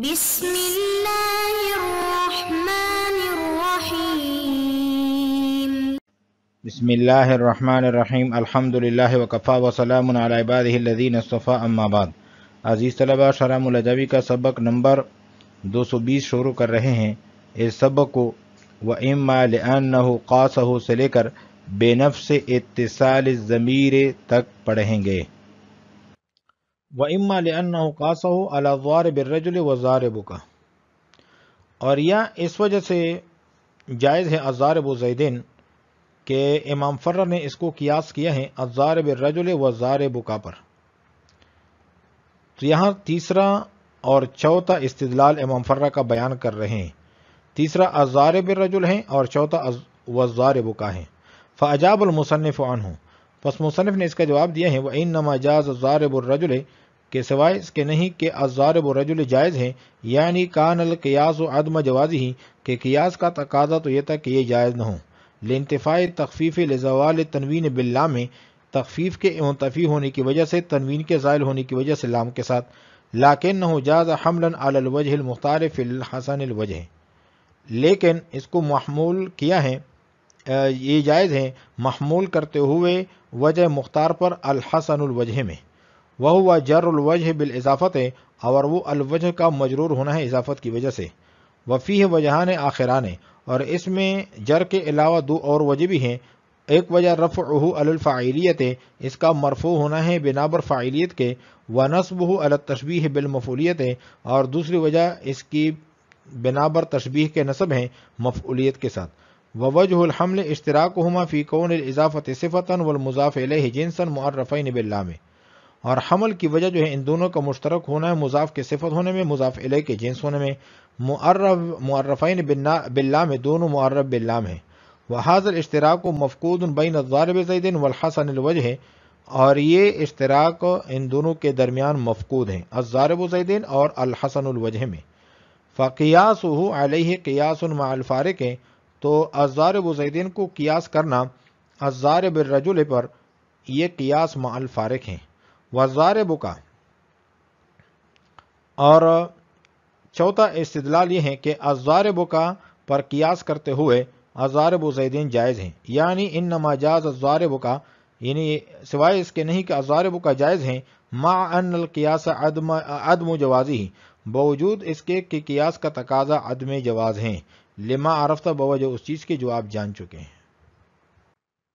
بسم الله الرحمن الرحيم بسم الله الرحمن الرحيم الحمد لله وكفى وسلام على عباده الذين اصطفى اما بعد अजीज़ तलबा शराम लजावी का सबक नंबर 220 शुरू कर रहे हैं इस सबक को व इमा लहो कासहो से लेकर बेनफ से इतसाल ज़मीर तक पढ़ेंगे व इम्मा लन्ना हो अलावार बिर्रजुल वजारबू का और यह इस वजह से जायज़ है अजारब जैदिन के इमाम फर्र ने इसको कियास किया है अज़ार बिर्रजुल वज़ार बुका पर तो यहाँ तीसरा और चौथा इस्तलाल इमाम फर्रा का बयान कर रहे हैं तीसरा अजार बिर्रजुल हैं और चौथा वजार बुका है फ़ाजाबुलमसनफ़ आन हूँ बस मुसनफ़ ने इसका जवाब दिया है वह इन बुर्रजुल है के सिवाय इसके नहीं के अजारब रजुल जायज़ हैं यानी कान अल कियास अदम जवाजी ही के कियास का तकाजा तो यह था कि ये जायज़ न हो लतफ़ा तखफ़ीफ़ लजवाल तनवीन बिल्ला में तखफ़ीफ़ के तफ़ी होने की वजह से तनवीन के ज़ायल होने की वजह से लाम के साथ लाकिन न हो जाज हमलन अलवजहमख्तार फ़िलहसनवजह लेकिन इसको महमूल किया है ये जायज़ हैं महमूल करते हुए वजह मुख्तार पर अलहसनवजह में वह हुआ जरवजह बिलजाफ़त है और वो अलवजह का मजरूर होना है इजाफत की वजह से वफ़ी है वजहान आखिरान और इसमें जर के अलावा दो और वजह भी हैं एक वजह रफ़ अलफ़ाइलियत है इसका मरफू होना है बिनाबर फ़ाइलियत के व नस्ब अलतशबी बिलमफूलियत है और दूसरी वजह इसकी बिनाबर तशबीह के नसब हैं मफूलियत के साथ व वजहमल इश्तराक हुमा फ़ी कौन इजाफ़त सिफ़ता वलमुज़ाफ़ जिनसन मर्रफ़ैन बिल्ला में और हमल की वजह जो है इन दोनों का मुश्तरक होना है मुजाफ के सिफत होने में मुजाफ इले के जिन्स होने में मर्रफ मर्रफ़ैन बिल्ला में दोनों मर्रफ बिल्ला में व हाजिर इश्तराक मफकूद बिन ज़ारब जैदिन वलहसनवज है और ये इश्तराक इन दोनों के दरमियान मफकूद हैं अज़ारब सैदिन और वजह में फ़कियास हो अलह क़ियासमालफ़ारक हैं तो अज़ारब जैदिन को कियास करना अज़ारब रजुल पर यह कियास मालफ़ारक हैं वजार बुका और चौथा इस्तलाल ये है कि अजार बुका पर कियास करते हुए अजार बुजैदीन जायज़ हैं यानी इन नमाजाज अजार बुका यानी सिवाय इसके नहीं कि अजार बुका जायज़ हैं मा अदम जवाजी ही बावजूद इसके कि कियास का तकाजा अदम जवाज़ हैं लिमा आरफ्ता बवज उस चीज़ के जो आप जान चुके हैं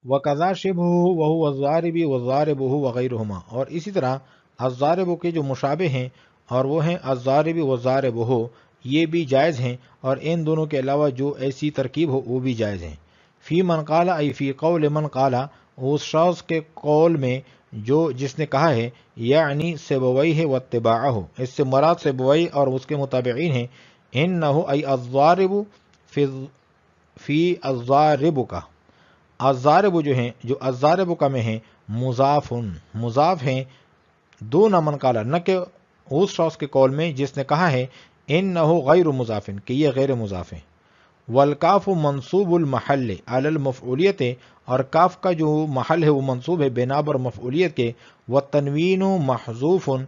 वकज़ा शिब हो वह वज़ारबी वज़ारब हो वगैरहमा और इसी तरह अजारब के जो मुशाबे हैं और वह हैं अजारबी वजार बहो ये भी जायज़ हैं और इन दोनों के अलावा जो ऐसी तरकीब हो वो भी जायज़ हैं फ़ी मन कला आई फ़ी कौल मन कला उस शख्स के कौल में जो जिसने कहा है यानी सेबवई है व वतबा हो इससे मराद सेबवई और उसके मुताबिन हैं इन न हो आई अजारब फ़ी अजारब का अजारब जो हैं जो अजारब का में हैं उन मुजाफ हैं दो नमन काला न के उस शौस के कौल में जिसने कहा है इन न हो गैर मुजाफिन कि ये गैर मुजाफ हैं वलकाफ़ मनसूबुलमहल अलमफ़ूलियत और काफ का जो महल है वो मनसूब है बेनाबर मफ़ूलियत के व तनवीन महजूफ़ उन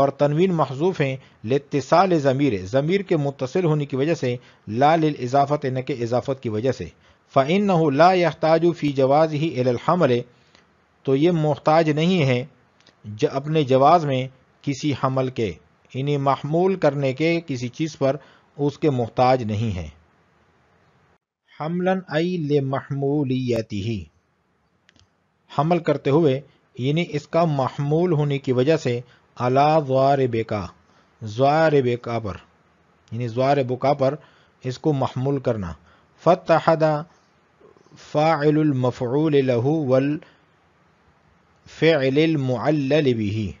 और तनवीन महजूफ़ हैं लतिसाल ज़मीर ज़मीर के मुतसिल होने की वजह से लाल इजाफ़त न के इजाफ़त की वजह से फ़ैन ला यहताजु फ़ी जवाज़ ही हमल तो ये मोहताज नहीं है ज, अपने जवाज़ में किसी हमल के इन्हें महमूल करने के किसी चीज़ पर उसके मोहताज नहीं है हमलन आई ले महमूलियती ही हमल करते हुए यानी इसका महमूल होने की वजह से अला ज्वार बेका ज्वार बेका पर यानी ज्वार बुका पर इसको महमूल करना फ़तहदा फ़ाइल मफ़ूल लहू वल फ़िल मुअल्ल बिही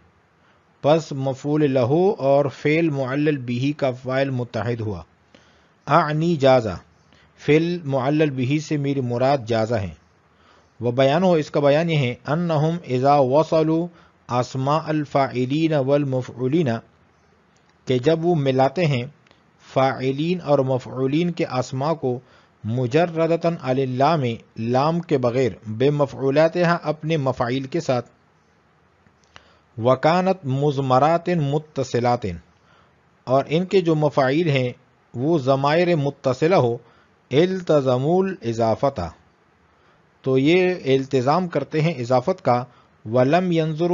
पस मफूल लहू और फ़ेल मुअल्ल बिही का फ़ाइल मुतहद हुआ आनी जाज़ा फ़िल मुअल्ल बिही से मेरी मुराद जाज़ा है व बयान हो इसका बयान यह है अन हम एज़ा वसलू आसमा अलफ़ाइलिन वलमफ़लिन के जब वो मिलाते हैं फ़ाइलिन और मफ़लिन के आसमा को मुजर्रदतन अल्ला में लाम के बग़ैर बेमफ़लात अपने मफ़ाइल के साथ वकानत मुजमरातिन मुतसिलात और इनके जो मफ़ाइल हैं वो ज़मायर मुतसिला हो अल्तज़मूल इजाफ़ता तो ये अल्तज़ाम करते हैं इजाफ़त का वलम यंजुर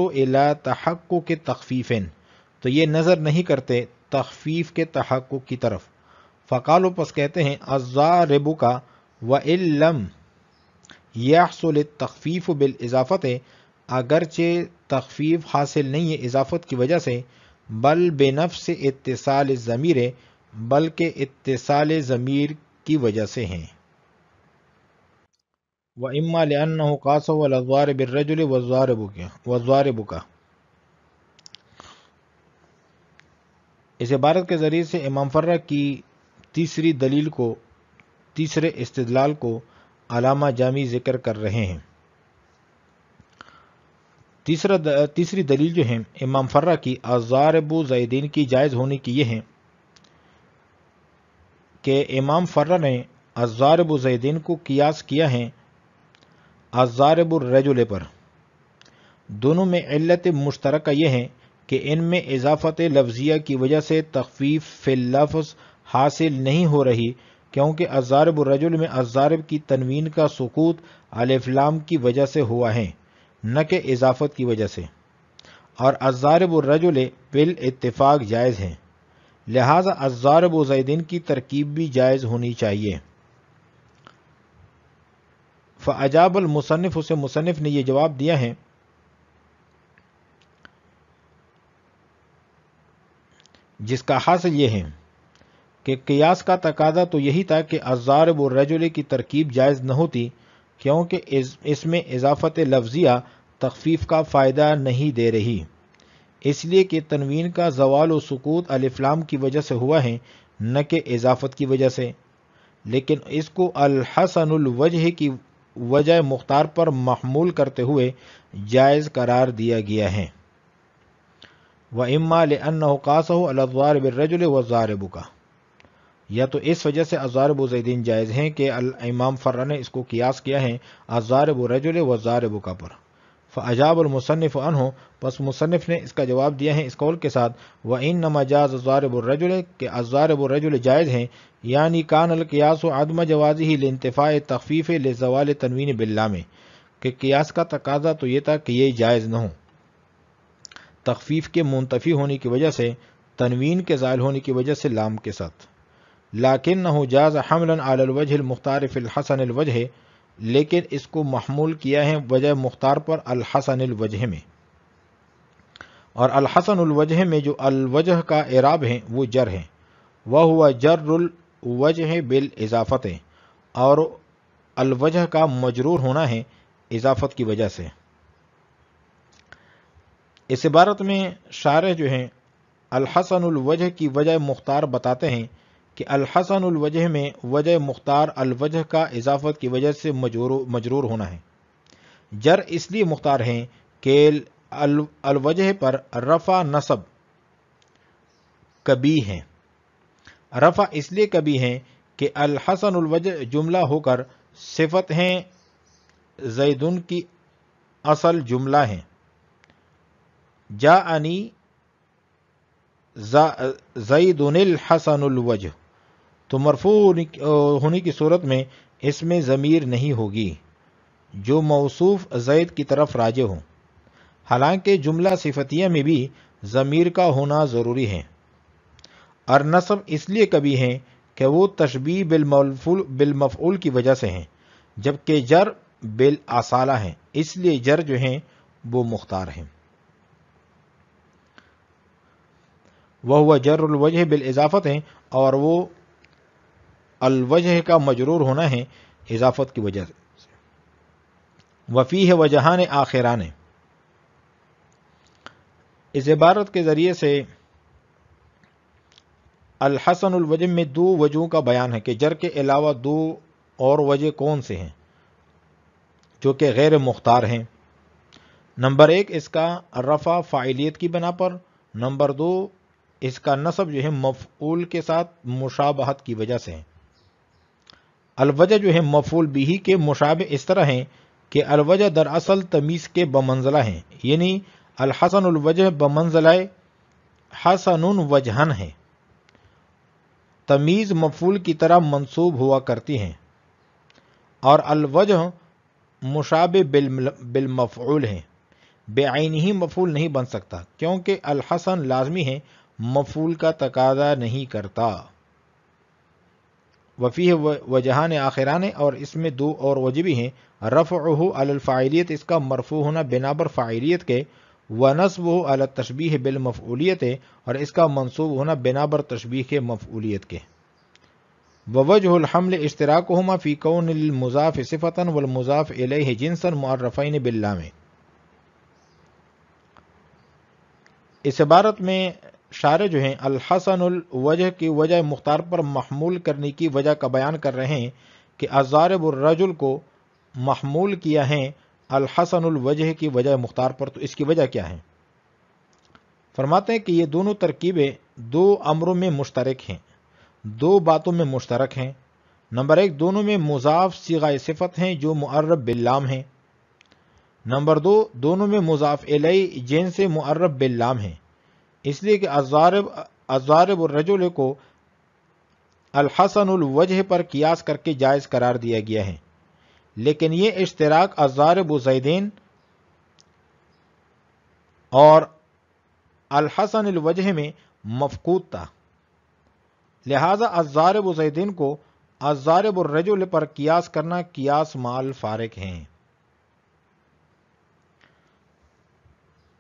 तहक़ु के तखफीफ़िन तो ये नज़र नहीं करते तखफ़ीफ़ के तहक़ की तरफ़ पस कहते हैं अज़ारबू का व वम यासुल तखफ़ीफ़ बिल इजाफ़त है अगरचे तखफ़ीफ़ हासिल नहीं है इजाफ़त की वजह से बल बेनफ से इतसाल ज़मीर है बल्कि इतसाल ज़मीर की वजह से हैं व इम्मा लान कासो वज़ार बिरजुल वज़ार बुका इस इबारत के ज़रिए से इमाम फर्रा की तीसरी दलील को तीसरे इस्तलाल को अलामा जामी जिक्र कर रहे हैं तीसरा द, तीसरी दलील जो है इमाम फर्रा की अजारबू जैदीन की जायज़ होने की यह है कि इमाम फर्रा ने अजारब जैदीन को कियास किया है अजारब रजुल पर दोनों में इल्लत मुश्तरक यह है कि इनमें इजाफत लफ्जिया की वजह से तखफीफ फिल लफ्ज़ हासिल नहीं हो रही क्योंकि अजारब रजुल में अजारब की तनवीन का सकूत अलफलाम की वजह से हुआ है न कि इजाफत की वजह से और अजारब रजुल बिल इतफाक जायज़ हैं लिहाजा अजारब जैदीन की तरकीब भी जायज़ होनी चाहिए फ़ाजाबल मुसनफ़ उसे मुसनफ़ ने यह जवाब दिया है जिसका हासिल ये है कि कयास का तकादा तो यही था कि अजार व रजुल की तरकीब जायज़ न होती क्योंकि इसमें इजाफत लफ्जिया तखफीफ का फ़ायदा नहीं दे रही इसलिए कि तनवीन का जवाल व सकूत अलिफ्लाम की वजह से हुआ है न कि इजाफत की वजह से लेकिन इसको अलहसनवजह की वजह मुख्तार पर महमूल करते हुए जायज़ करार दिया गया है व इमाल लन कासह बिर रजुल वजार बुका का या तो इस वजह से अजार जैदीन जायज़ हैं कि इमाम फर्रा ने इसको कियास किया है अजार रजुल व जारब का पर फ़जाबलमसनफ़ अन हो बस मुसनफ़ ने इसका जवाब दिया है इस कौल के साथ व इन नमाजाज अजारबरजुल के रजुल जायज़ हैं यानी कान अलकियास आदम जवाज़ी ही लतफ़ा तखफ़ीफ़ जवाल तनवीन बिल्ला में कि कियास का तकाजा तो ये था कि ये जायज़ न हो तखफ़ीफ़ के मुंतफी होने की वजह से तनवीन के ज़ायल होने की वजह से लाम के साथ लाकिन जाज हमलन आलवजह मुख्तार फ़िलहसन वजह लेकिन इसको महमूल किया है वजह मुख्तार पर अलहसन वजह में और अलहसन अलवजह में जो अलवजह का एराब है वो जर है वह हुआ वजह बिल इजाफत है और अलवजह का मजरूर होना है इजाफत की वजह से इस इबारत में शार जो हैं अलहसन अलवजह की वजह मुख्तार बताते हैं कि अलहसन वजह में वजह मुख्तार अलवजह का इजाफत की वजह से मजरूर होना है जर इसलिए मुख्तार हैं कि अल, अलवजह पर रफ़ा नसब कभी हैं रफ़ा इसलिए कभी हैं कि अलहसन वजह जुमला होकर सिफत हैं जैदुन की असल जुमला हैं अनी जईदुनिल हसनुल वजह तो मरफू होने की सूरत में इसमें ज़मीर नहीं होगी जो मौसूफ जैद की तरफ राजे हों हालांकि जुमला सिफतिया में भी ज़मीर का होना ज़रूरी है और नसब इसलिए कभी हैं कि वो तशबी बिलमफुल बिलमफूल की वजह से हैं जबकि जर बिल आसाला हैं इसलिए जर जो हैं वो मुख्तार हैं वह हुआ जर वजह बिल इजाफत हैं और वो अलवजह का मजरूर होना है इजाफत की वजह से वफ़ी है वजहान आखिरान इस इबारत के ज़रिए से अलवजह में दो वजहों का बयान है कि जर के अलावा दो और वजह कौन से हैं जो कि गैर मुख्तार हैं नंबर एक इसका रफ़ा फ़ाइलियत की बना पर नंबर दो इसका नसब जो है मफूल के साथ मुशाबहत की वजह से है अलवजह जो है मफूल बिही के मुशाबे इस तरह हैं कि अलवजह दरअसल तमीज़ के बमंजला हैं यानी अलहसनवजह बमंजलाए हसन वजहन है तमीज़ मफूल की तरह मंसूब हुआ करती हैं और अलवजह मुशाब बिलमफ़ूल हैं बेआन ही मफूल नहीं बन सकता क्योंकि अलहसन लाजमी है मफूल का तकादा नहीं करता वफ़ी वजहान आखिरान और इसमें दो और वजबी हैं रफ़ अलफ़ाइलियत इसका मरफू होना बिनाबर फ़ाइलियत के व नसब अल तशबीह बिलमफ़ूलियत और इसका मनसूब होना बिनाबर तशबी के मफ़ूलियत के हमल इश्तराक हमा फ़ी कौन मुज़ाफ़ सिफ़ता वलमुज़ाफ़ अलह जिनसन मर्रफ़ैन बिल्ला में इस इबारत में शार जो हैं अलहसनुल वजह की वजह मुख्तार पर महमूल करने की वजह का बयान कर रहे हैं कि अजारबुलरजुल को महमूल किया है अलहसनुल वजह की वजह मुख्तार पर तो इसकी वजह क्या है फरमाते हैं कि ये दोनों तरकीबें दो अमरों में मुश्तरक हैं दो बातों में मुश्तरक हैं नंबर एक दोनों में मुजाफ सिगा सिफत हैं जो मुअर्रब बिल्लाम हैं नंबर दो दोनों में मुजाफ एलई जैन से मुअर्रब बिल्लाम हैं इसलिए कि अजारब अजारब रजुल को अलहसनवजह पर कियास करके जायज़ करार दिया गया है लेकिन यह इश्तराक अजारब उजैदीन और अलहसनवजह में मफकूद था लिहाजा अजारब उजैदीन को अजारब रजुल पर कियास करना कियास माल फारक हैं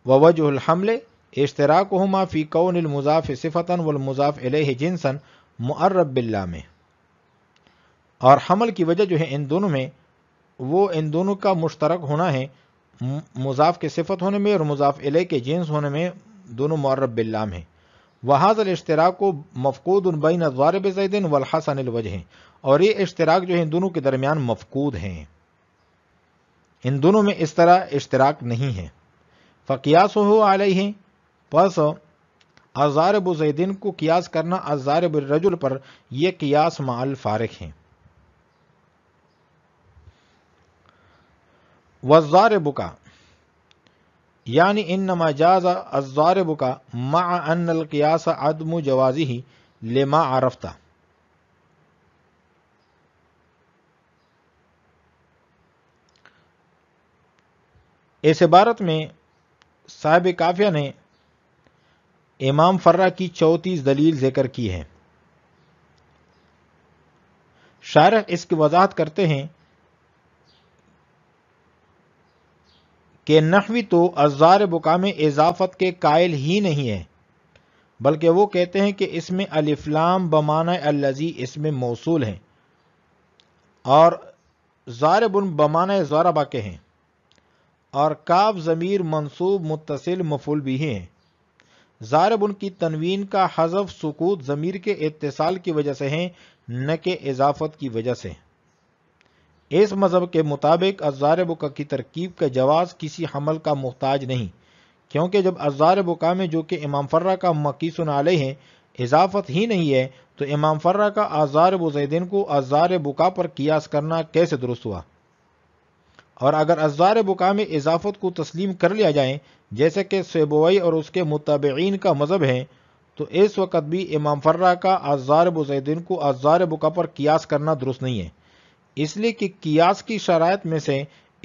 ववजुल हमले इश्तराकहुमा फ़ी कौन मुज़ाफ़ सिफ़ता वलमुज़ाफ़ अलह जिनसन मर्रब में और हमल की वजह जो है इन दोनों में वो इन दोनों का मुश्तरक होना है मुजाफ के सिफत होने में और मुजाफ अलह के जिन्स होने में दोनों मरब में वहाजल इश्तराक को मफकूद बैन वारब जैदिन वलहसन वजह और ये इश्तराक जो है इन दोनों के दरमियान मफकूद हैं इन दोनों में इस तरह इश्तराक नहीं है फ़कियास हो आलही बस आज़ार बुजैदिन को कियास करना आज़ार रजुल पर यह कियास माल फारक है वज़ार बुका यानी इन नमा अज़ार बुका मा अन माकियास आदम जवाजी ही लेमा आरफ्ता इस इबारत में साहिब काफिया ने इमाम फर्रा की चौतीस दलील जिक्र की है शायर इसकी वजाहत करते हैं कि नहवी तो अजार बुका में इजाफत के कायल ही नहीं है बल्कि वो कहते हैं कि इसमें अलिफ्लाम बमाना अलजी इसमें मौसूल हैं और ज़ारबन बमाना ज़ारबा के हैं और काब ज़मीर मंसूब मुतसिल मफुल भी हैं ज़ारब उनकी तनवीन का हजफ सुकूत ज़मीर के इतसाल की वजह से हैं न के इजाफत की वजह से इस मज़हब के मुताबिक अजारबुका की तरकीब का जवाब किसी हमल का मुहताज नहीं क्योंकि जब अजारबुका में जो कि इमाम फर्रा का मकी सुनाले है इजाफत ही नहीं है तो इमाम फर्रा का आज़ार को आज़ार बुका पर कियास करना कैसे दुरुस्त हुआ और अगर अजार बुका में इजाफत को तस्लीम कर लिया जाए जैसे कि सेबोई और उसके मुतबीन का मज़हब है तो इस वक्त भी इमाम फर्रा का आजार बुजैदीन को आजार बुका पर कियास करना दुरुस्त नहीं है इसलिए कि कियास की शरात में से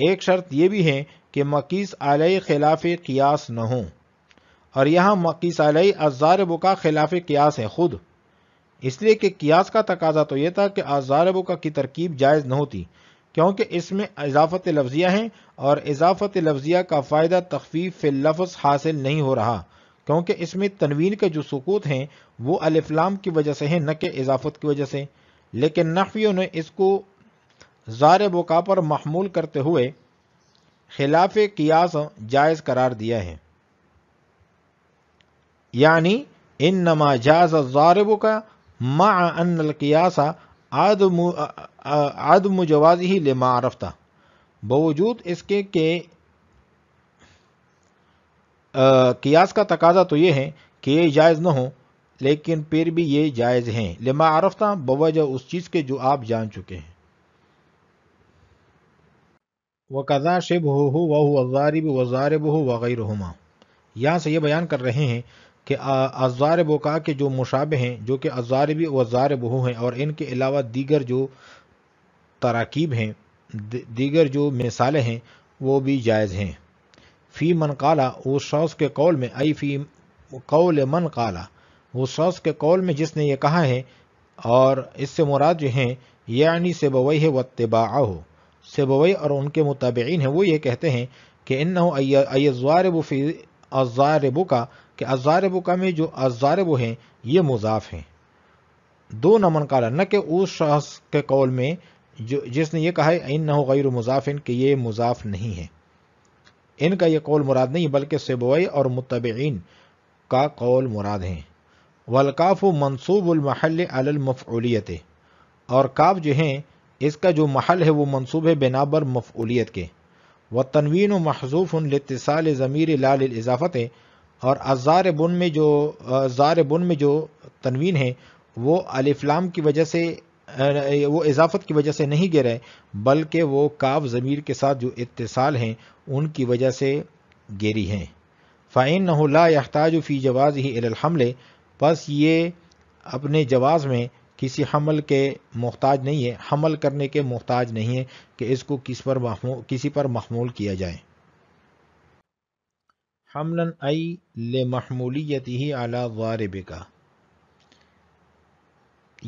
एक शर्त यह भी है कि मकीस आलई खिलाफ कियास न हो और यहाँ मकीस आलई आजार बुका खिलाफ कियास है खुद इसलिए कि कियास का तकाजा तो यह था कि आजार बुका की तरकीब जायज़ न होती क्योंकि इसमें इजाफत लफ्जिया हैं और इजाफत लफ्जिया का फ़ायदा तखफीफ लफ्ज़ हासिल नहीं हो रहा क्योंकि इसमें तनवीन के जो सकूत हैं वो अलफलाम की वजह से हैं न कि इजाफत की वजह से लेकिन नफियों ने इसको ज़ार बुका पर महमूल करते हुए खिलाफ कियास जायज़ करार दिया है यानी इन नमा का ज़ारब का आदम जवाज ही लेमा आरफ्ता बावजूद इसके के कियास का तकाजा तो यह है कि ये जायज़ ना हो लेकिन फिर भी ये जायज़ हैं लिमा आरफ्ता बवजह उस चीज़ के जो आप जान चुके हैं वकज़ा शिब हो वह वजारिब वजारब हो वगैरहुमा यहाँ से यह बयान कर रहे हैं कि अजार का के जो मुशाब हैं जो कि अजारबी वजार बहू हैं और इनके अलावा दीगर जो तराकीब हैं दीगर जो मिसालें हैं वो भी जायज़ हैं फ़ी मन काला वो शौस के कौल में आई फ़ी कौल मन काला वो शौस के कौल में जिसने ये कहा है और इससे मुराद जो हैं यानी से बवई है वतबा हो से बवई और उनके मुताबिन हैं वो ये कहते हैं कि इन अय्वारबू अजारबू का कि अजारब का में जो अजारब हैं ये मुजाफ हैं दो नमन कला न के उस शख्स के कौल में जो जिसने ये कहा है इन न हो गैर मुजाफिन कि ये मुजाफ नहीं है इनका यह कौल मुराद नहीं बल्कि सेबोई और मुतबीन का कौल मुराद है वलकाफ मनसूबुलमहल अलमफ़लियत और काफ जो हैं इसका जो महल है वो मनसूब है बेनाबर मफ़ूलियत के व तनवीन महजूफ़ उन ज़मीर लाल इजाफ़त और अज़ार बुन में जो ज़ार बुन में जो तनवीन है वो अलिफ्लाम की वजह से वो इजाफत की वजह से नहीं गिरे बल्कि वो काव ज़मीर के साथ जो इतसाल हैं उनकी वजह से गिरी हैं फ़ाइन नहला यहताज फ़ी जवाज़ ही हमले बस ये अपने जवाज़ में किसी हमल के मोहताज नहीं है हमल करने के मोहताज नहीं है कि इसको किस पर किसी पर महमूल किया जाए हमलन आई ले महमूलियत ही आला वारबे का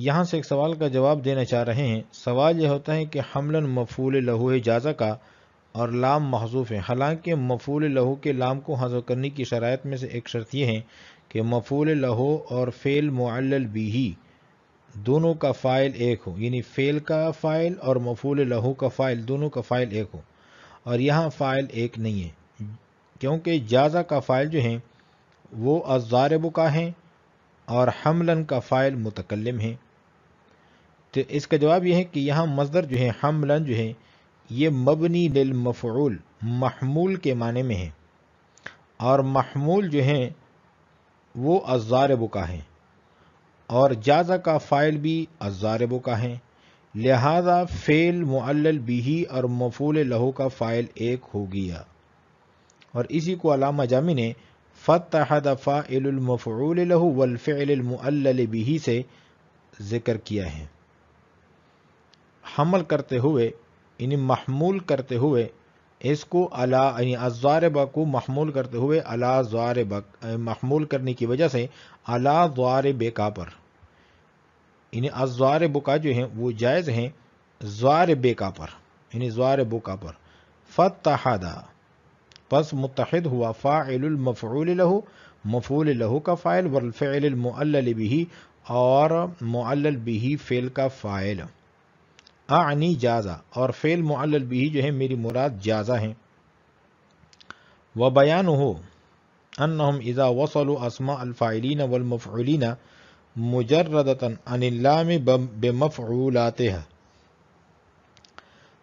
यहाँ से एक सवाल का जवाब देना चाह रहे हैं सवाल यह होता है कि हमलन मफूल लहू जाजा का और लाम महजूफ़ है हालांकि मफूल लहू के लाम को हाजो करने की शरात में से एक शर्त यह है कि मफूल लहू और फ़ेल भी ही दोनों का फ़ाइल एक हो यानी फ़ेल का फ़ाइल और मफूल लहू का फ़ाइल दोनों का फ़ाइल एक हो और यहाँ फ़ाइल एक नहीं है क्योंकि जाज़ा का फ़ाइल जो हैं वो अजारब का हैं और हमलन का फ़ाइल मुतकलम है तो इसका जवाब यह है कि यहाँ मजदर जो है हमलन जो है ये मबनी लिलमफ़ूल महमूल के माने में है और महमूल जो हैं वो अजारब का हैं और जाज़ा का फ़ाइल भी अजारब का हैं लिहाजा फ़ेल मुअल बिही और मफूल लहू का फ़ाइल एक हो गया और इसी को अलामा जामी ने फ़तहद बिही से ज़िक्र किया है हमल करते हुए यानी महमूल करते हुए इसको अला यानी अजारबा को महमूल करते हुए अला जारबा महमूल करने की वजह से अला जारबेका पर इन्हें अजारब का जो है वो जायज़ हैं जारबेका पर यानी जारबुका पर फ़तहदा पस मुतहद हुआ फ़ाइलमफ़ूल लहू मफूल लहू का फ़ाइल वफ़िलमल बही और मल बही फ़ेल का फ़ाइल आनी जाज़ा और फ़ेल मल बही जो है मेरी मुराद जाज़ा हैं व बयान हो अनहम इज़ा वसल असमा अलफ़ाइलिन वलमफ़लिन मुजरदता अनिल्ला में आते है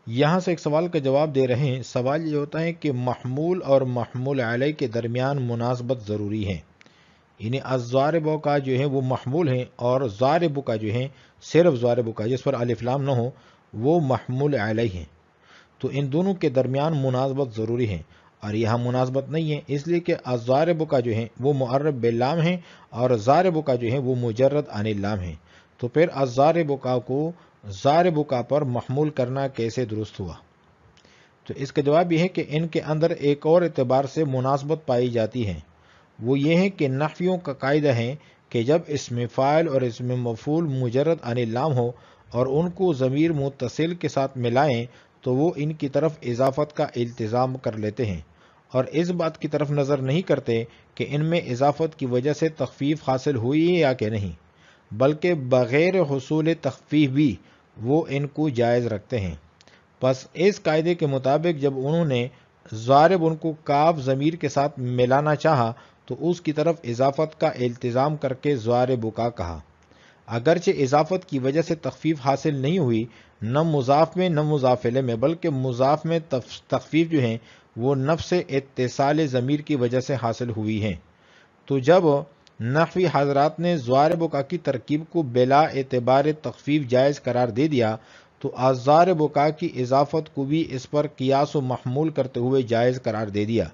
यहाँ से एक सवाल का जवाब दे रहे हैं सवाल ये होता है कि महमूल और महमूल आलय के दरमियान मुनासबत ज़रूरी है इन्हें अजारब का जो है वो महमूल है और ज़ारब का जो है सिर्फ ज़ारब का जिस पर अलफलाम ना हो वो महमूल आलय है तो इन दोनों के दरमियान मुनासबत ज़रूरी है और यहाँ मुनासबत नहीं है इसलिए कि अजारब का जो है वो मरब बेलाम है और ज़ारब का जो है वो मुजरद अनिल्लाम है तो फिर अजारब का को ज़ार बुका पर महमूल करना कैसे दुरुस्त हुआ तो इसका जवाब यह है कि इनके अंदर एक और एतबार से मुनासबत पाई जाती है वो ये है कि नफियों का कायदा है कि जब इसमें फ़ाइल और इसमें मफूल मुजरद अनिलाम हो और उनको ज़मीर मुतसिल के साथ मिलाएं तो वो इनकी तरफ इजाफत का इल्तज़ाम कर लेते हैं और इस बात की तरफ नज़र नहीं करते कि इनमें इजाफत की वजह से तखफीफ हासिल हुई है या कि नहीं बल्कि बग़ैर हसूल तखफीफ भी वो इनको जायज़ रखते हैं बस इस कायदे के मुताबिक जब उन्होंने जारब उनको काफ ज़मीर के साथ मिलाना चाहा तो उसकी तरफ इजाफत का इल्तज़ाम करके जारब का कहा अगरचे इजाफत की वजह से तखफीफ हासिल नहीं हुई न मुजाफ में न मुजाफिले में बल्कि मुजाफ में तखफीफ जो हैं वो नफ से इतसाल ज़मीर की वजह से हासिल हुई हैं तो जब नफी हजरात ने जार बुका की तरकीब को बेला एतबार तकफीफ जायज़ करार दे दिया तो आजार बका की इजाफत को भी इस पर कियास व महमूल करते हुए जायज़ करार दे दिया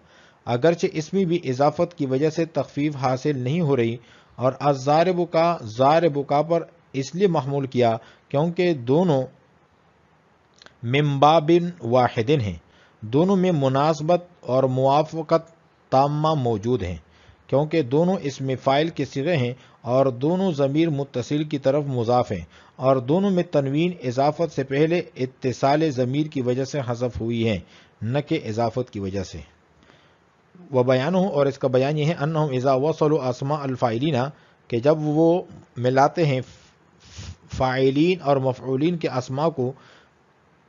अगरचे इसमें भी इजाफत की वजह से तकफीफ़ हासिल नहीं हो रही और आजार बका जार बुका पर इसलिए महमूल किया क्योंकि दोनों मम्बाबिन वाहिदिन हैं दोनों में मुनासबत और मुआफ़त तामा मौजूद हैं क्योंकि दोनों इसमें फ़ाइल के सिरे हैं और दोनों ज़मीर मुतसिल की तरफ मुजाफ हैं और दोनों में तनवीन इजाफत से पहले इतसाल ज़मीर की वजह से हजफ हुई है न के इजाफत की वजह से व बयान हो और इसका बयान यह है अन इज़ा वसल आसमा अलफ़ाइलिना कि जब वो मिलाते हैं फ़ाइलिन और मफ़ूलिन के आसमा को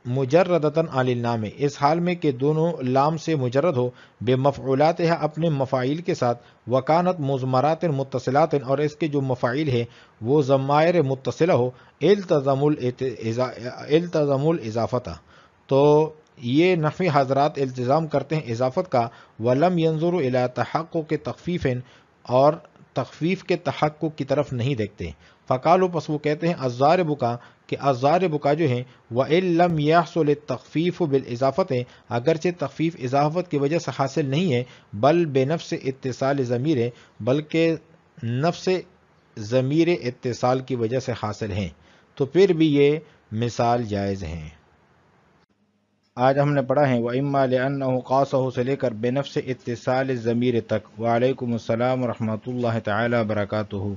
मुजरदतन आलिल नामे इस हाल में कि दोनों लाम से मुजरद हो बेमफ़लात है अपने मफ़ाइल के साथ वकानत मजमरात मुतसिलात और इसके जो मफ़ाइल है वो ज़मायर मुतसिला हो इल्तज़मुल इजाफ़ता तो ये नफ़ी हजरात इल्तज़ाम करते हैं इजाफ़त का वलम यंजुर तहक़ के तखफ़ीफ़ और तखफीफ के तहक़ की तरफ नहीं देखते फ़काल पस वो कहते हैं अजार बुका कि अजार बुका जो है वम यासल तखफ़ीफ़ बिल इजाफ़त है अगरचे तखफ़ीफ़ इजाफ़त की वजह से हासिल नहीं है बल बेनफ्स इतसाल ज़मीर है बल्कि नफ्स ज़मीर इतसाल की वजह से हासिल हैं तो फिर भी ये मिसाल जायज़ हैं आज हमने पढ़ा है इमाल कासह से लेकर बेनफ़ इतसाल ज़मीर तक वालेकुम अस्सलाम रहमतुल्लाह ताला बरकातुहू